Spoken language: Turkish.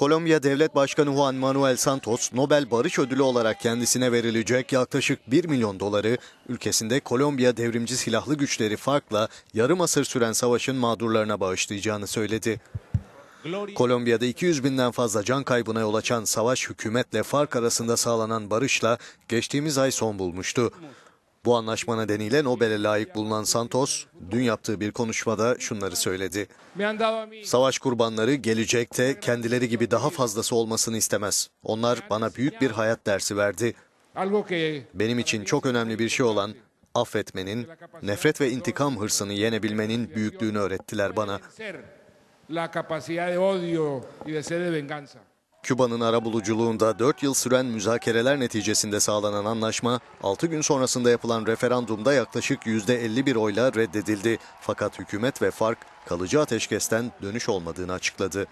Kolombiya Devlet Başkanı Juan Manuel Santos, Nobel Barış Ödülü olarak kendisine verilecek yaklaşık 1 milyon doları, ülkesinde Kolombiya devrimci silahlı güçleri farkla yarım asır süren savaşın mağdurlarına bağışlayacağını söyledi. Kolombiya'da 200 binden fazla can kaybına yol açan savaş hükümetle fark arasında sağlanan barışla geçtiğimiz ay son bulmuştu. Bu anlaşma nedeniyle Nobel'e layık bulunan Santos, dün yaptığı bir konuşmada şunları söyledi. Savaş kurbanları gelecekte kendileri gibi daha fazlası olmasını istemez. Onlar bana büyük bir hayat dersi verdi. Benim için çok önemli bir şey olan affetmenin, nefret ve intikam hırsını yenebilmenin büyüklüğünü öğrettiler bana. Küba'nın arabuluculuğunda 4 yıl süren müzakereler neticesinde sağlanan anlaşma 6 gün sonrasında yapılan referandumda yaklaşık %51 oyla reddedildi. Fakat hükümet ve FARC kalıcı ateşkesten dönüş olmadığını açıkladı.